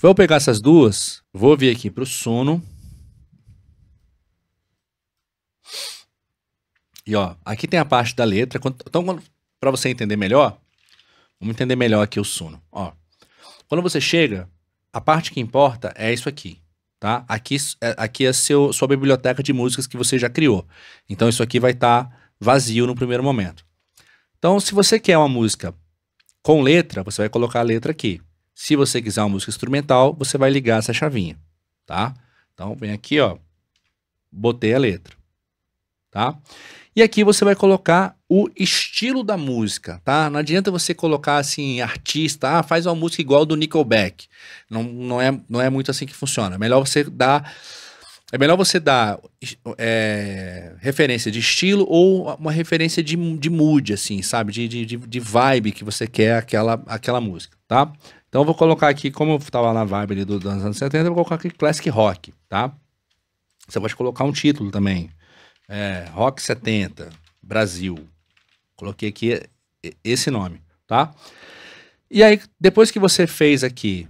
Vou pegar essas duas, vou vir aqui para o sono. E ó, aqui tem a parte da letra. Então, para você entender melhor, vamos entender melhor aqui o sono. Ó, quando você chega, a parte que importa é isso aqui, tá? Aqui, é, aqui é seu, sua biblioteca de músicas que você já criou. Então, isso aqui vai estar tá vazio no primeiro momento. Então, se você quer uma música com letra, você vai colocar a letra aqui. Se você quiser uma música instrumental, você vai ligar essa chavinha, tá? Então vem aqui, ó, botei a letra, tá? E aqui você vai colocar o estilo da música, tá? Não adianta você colocar assim, artista, ah, faz uma música igual do Nickelback. Não, não, é, não é muito assim que funciona. É melhor você dar. É melhor você dar é, referência de estilo ou uma referência de, de mood, assim, sabe? De, de, de vibe que você quer aquela, aquela música, tá? Então eu vou colocar aqui, como eu estava na vibe ali dos anos 70, eu vou colocar aqui Classic Rock, tá? Você pode colocar um título também. É, rock 70, Brasil. Coloquei aqui esse nome, tá? E aí, depois que você fez aqui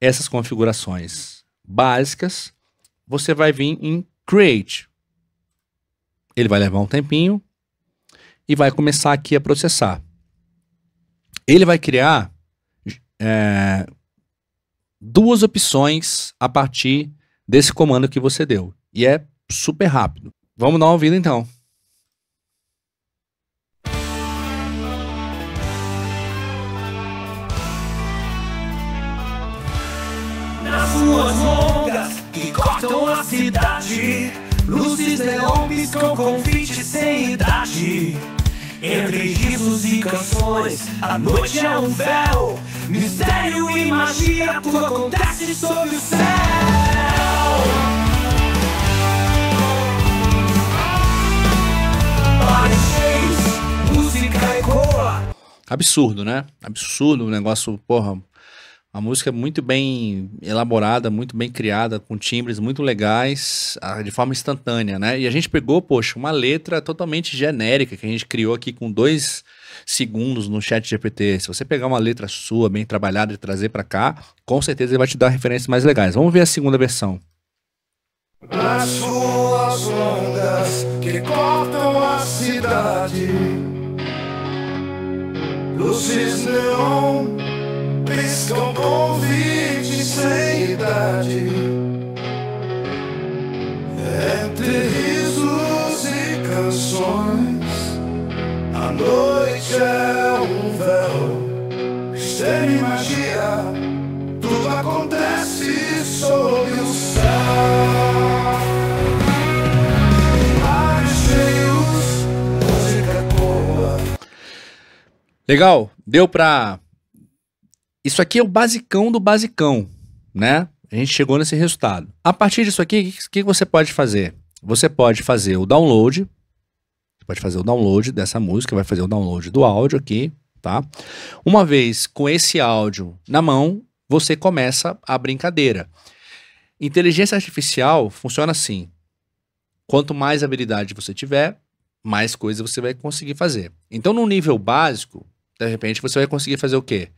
essas configurações básicas, você vai vir em Create. Ele vai levar um tempinho e vai começar aqui a processar. Ele vai criar é, duas opções a partir desse comando que você deu. E é super rápido. Vamos dar uma ouvida então. Nas ruas longas que cortam a cidade, luzes neon com convite sem idade. Entre risos e canções, a noite é um véu Mistério e magia, tudo acontece sob o céu. É Absurdo, né? Absurdo, o negócio, porra. A música é muito bem elaborada, muito bem criada, com timbres muito legais, ah, de forma instantânea, né? E a gente pegou, poxa, uma letra totalmente genérica que a gente criou aqui com dois segundos no chat GPT. Se você pegar uma letra sua bem trabalhada e trazer para cá, com certeza ele vai te dar referências mais legais. Vamos ver a segunda versão. Nas suas ondas que cortam a cidade, luzes neon piscam convite sem idade. Entre risos e canções. A noite é um véu, sem magia, tudo acontece sob o céu. Cheios, música boa. Legal, deu pra. Isso aqui é o basicão do basicão, né? A gente chegou nesse resultado. A partir disso aqui, o que, que você pode fazer? Você pode fazer o download você pode fazer o download dessa música, vai fazer o download do áudio aqui, tá? Uma vez com esse áudio na mão, você começa a brincadeira. Inteligência artificial funciona assim. Quanto mais habilidade você tiver, mais coisa você vai conseguir fazer. Então, no nível básico, de repente você vai conseguir fazer o quê?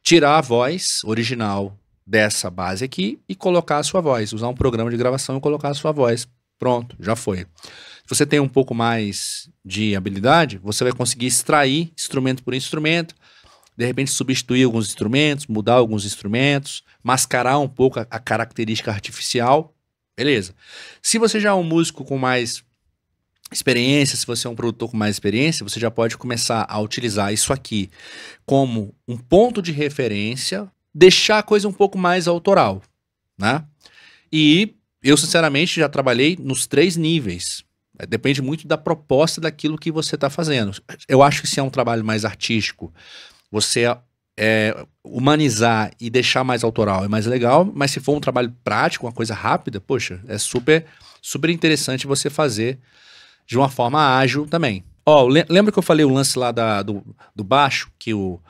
Tirar a voz original dessa base aqui e colocar a sua voz, usar um programa de gravação e colocar a sua voz. Pronto, já foi. Se você tem um pouco mais de habilidade, você vai conseguir extrair instrumento por instrumento, de repente substituir alguns instrumentos, mudar alguns instrumentos, mascarar um pouco a, a característica artificial. Beleza. Se você já é um músico com mais experiência, se você é um produtor com mais experiência, você já pode começar a utilizar isso aqui como um ponto de referência, deixar a coisa um pouco mais autoral, né? E eu, sinceramente, já trabalhei nos três níveis. É, depende muito da proposta daquilo que você está fazendo. Eu acho que se é um trabalho mais artístico, você é, humanizar e deixar mais autoral é mais legal, mas se for um trabalho prático, uma coisa rápida, poxa, é super, super interessante você fazer de uma forma ágil também. Ó, oh, lembra que eu falei o lance lá da, do, do baixo, que o,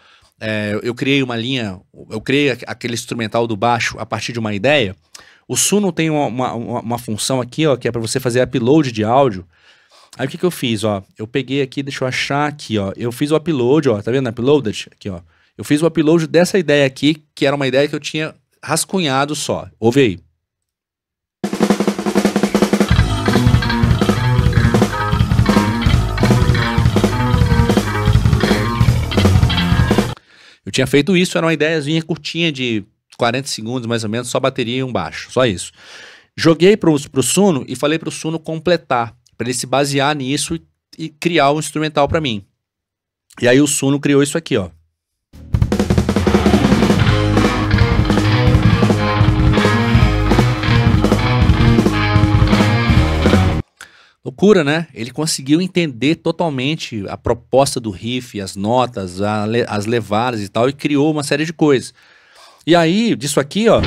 é, eu criei uma linha, eu criei aquele instrumental do baixo a partir de uma ideia? O Suno tem uma, uma, uma função aqui, ó, que é para você fazer upload de áudio. Aí o que, que eu fiz, ó? Eu peguei aqui, deixa eu achar aqui, ó. Eu fiz o upload, ó. Tá vendo? Uploaded aqui, ó. Eu fiz o upload dessa ideia aqui, que era uma ideia que eu tinha rascunhado só. Ouve aí. Eu tinha feito isso, era uma ideiazinha curtinha de 40 segundos mais ou menos, só bateria e um baixo, só isso. Joguei para o Suno e falei para o Suno completar, para ele se basear nisso e, e criar um instrumental para mim. E aí o Suno criou isso aqui, ó. Loucura, né? Ele conseguiu entender totalmente a proposta do riff, as notas, a, as levadas e tal, e criou uma série de coisas. E aí, disso aqui, ó.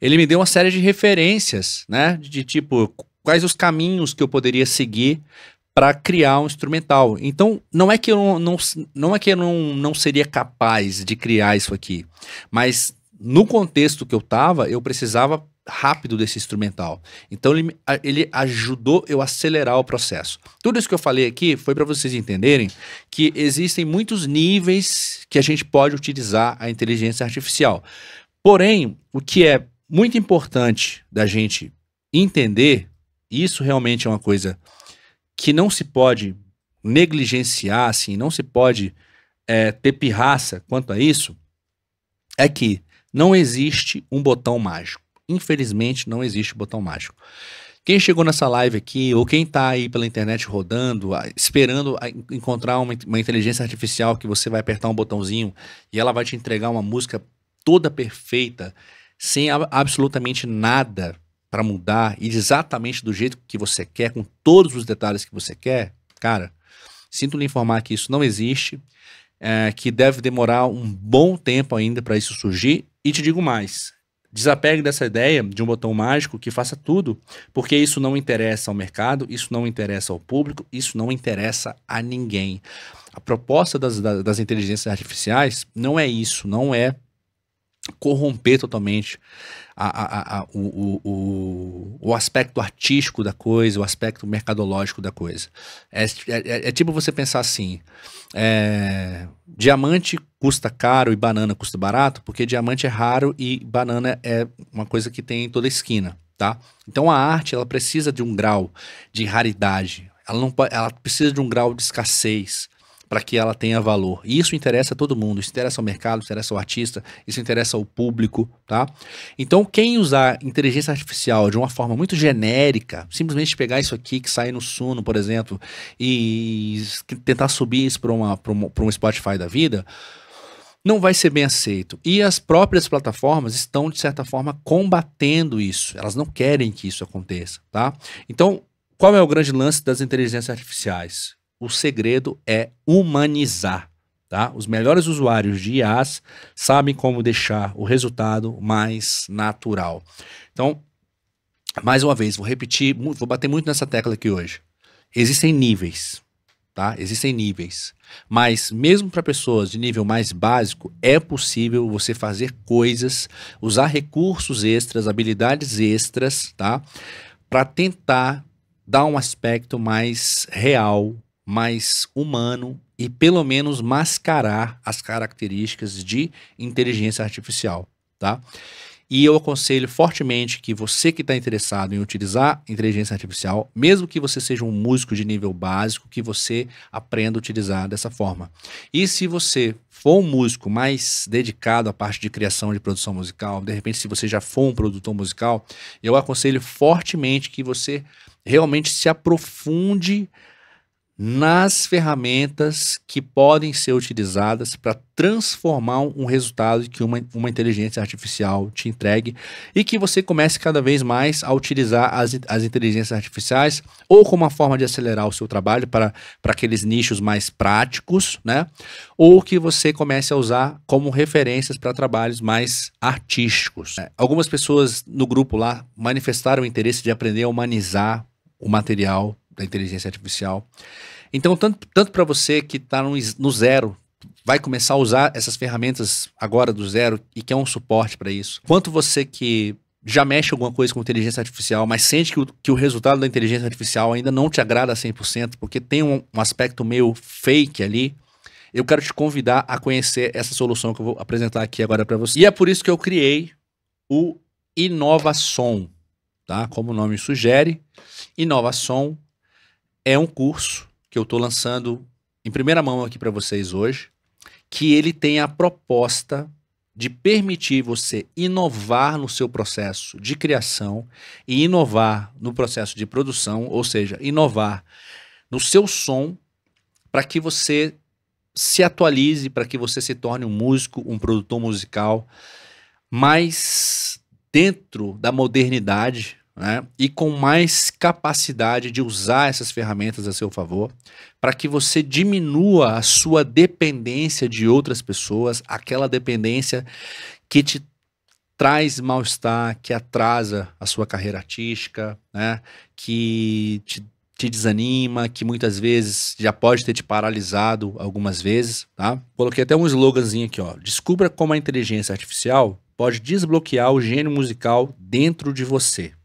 Ele me deu uma série de referências, né? De tipo, quais os caminhos que eu poderia seguir para criar um instrumental. Então, não é que eu não, não, não, é que eu não, não seria capaz de criar isso aqui, mas no contexto que eu tava, eu precisava rápido desse instrumental. Então ele, ele ajudou eu a acelerar o processo. Tudo isso que eu falei aqui foi para vocês entenderem que existem muitos níveis que a gente pode utilizar a inteligência artificial. Porém, o que é muito importante da gente entender, isso realmente é uma coisa que não se pode negligenciar, assim, não se pode é, ter pirraça quanto a isso, é que não existe um botão mágico. Infelizmente, não existe botão mágico. Quem chegou nessa live aqui, ou quem está aí pela internet rodando, esperando encontrar uma, uma, inteligência artificial que você vai apertar um botãozinho e ela vai te entregar uma música toda perfeita, sem absolutamente nada para mudar e exatamente do jeito que você quer, com todos os detalhes que você quer, cara, sinto lhe informar que isso não existe, é, que deve demorar um bom tempo ainda para isso surgir. E te digo mais: desapegue dessa ideia de um botão mágico que faça tudo, porque isso não interessa ao mercado, isso não interessa ao público, isso não interessa a ninguém. A proposta das, das, das inteligências artificiais não é isso, não é corromper totalmente a, a, a, o, o, o, aspecto artístico da coisa, o aspecto mercadológico da coisa. É, é, é, é tipo você pensar assim: é, diamante custa caro e banana custa barato, porque diamante é raro e banana é uma coisa que tem em toda esquina. Tá? Então a arte ela precisa de um grau de raridade, ela, não, ela precisa de um grau de escassez para que ela tenha valor. E isso interessa a todo mundo, isso interessa ao mercado, interessa ao artista, isso interessa ao público, tá? Então, quem usar inteligência artificial de uma forma muito genérica, simplesmente pegar isso aqui que sai no Suno, por exemplo, e tentar subir isso para uma, uma, um Spotify da vida, não vai ser bem aceito. E as próprias plataformas estão, de certa forma, combatendo isso. Elas não querem que isso aconteça, tá? Então, qual é o grande lance das inteligências artificiais? o segredo é humanizar. Tá? Os melhores usuários de IAs sabem como deixar o resultado mais natural. Então, mais uma vez, vou repetir, vou bater muito nessa tecla aqui hoje. Existem níveis, tá? Existem níveis. Mas mesmo para pessoas de nível mais básico, é possível você fazer coisas, usar recursos extras, habilidades extras, tá? Para tentar dar um aspecto mais real mais humano e pelo menos mascarar as características de inteligência artificial, tá? E eu aconselho fortemente que você que está interessado em utilizar inteligência artificial, mesmo que você seja um músico de nível básico, que você aprenda a utilizar dessa forma. E se você for um músico mais dedicado à parte de criação de produção musical, de repente, se você já for um produtor musical, eu aconselho fortemente que você realmente se aprofunde nas ferramentas que podem ser utilizadas para transformar um resultado que uma, uma inteligência artificial te entregue e que você comece cada vez mais a utilizar as, as inteligências artificiais ou como uma forma de acelerar o seu trabalho para, para aqueles nichos mais práticos, né? Ou que você comece a usar como referências para trabalhos mais artísticos. Né? Algumas pessoas no grupo lá manifestaram o interesse de aprender a humanizar o material da inteligência artificial. Então, tanto, tanto para você que está no, no zero, vai começar a usar essas ferramentas agora do zero e quer um suporte para isso, quanto você que já mexe alguma coisa com inteligência artificial, mas sente que o, que o resultado da inteligência artificial ainda não te agrada 100%, porque tem um, um, aspecto meio fake ali, eu quero te convidar a conhecer essa solução que eu vou apresentar aqui agora para você. E é por isso que eu criei o Inovação, tá? Como o nome sugere, Inovação é um curso que eu estou lançando em primeira mão aqui para vocês hoje, que ele tem a proposta de permitir você inovar no seu processo de criação e inovar no processo de produção, ou seja, inovar no seu som para que você se atualize, para que você se torne um músico, um produtor musical, mas dentro da modernidade, né? e com mais capacidade de usar essas ferramentas a seu favor, para que você diminua a sua dependência de outras pessoas, aquela dependência que te traz mal-estar, que atrasa a sua carreira artística, né? que te, te desanima, que muitas vezes já pode ter te paralisado algumas vezes. Tá? Coloquei até um sloganzinho aqui, ó. Descubra como a inteligência artificial pode desbloquear o gênio musical dentro de você.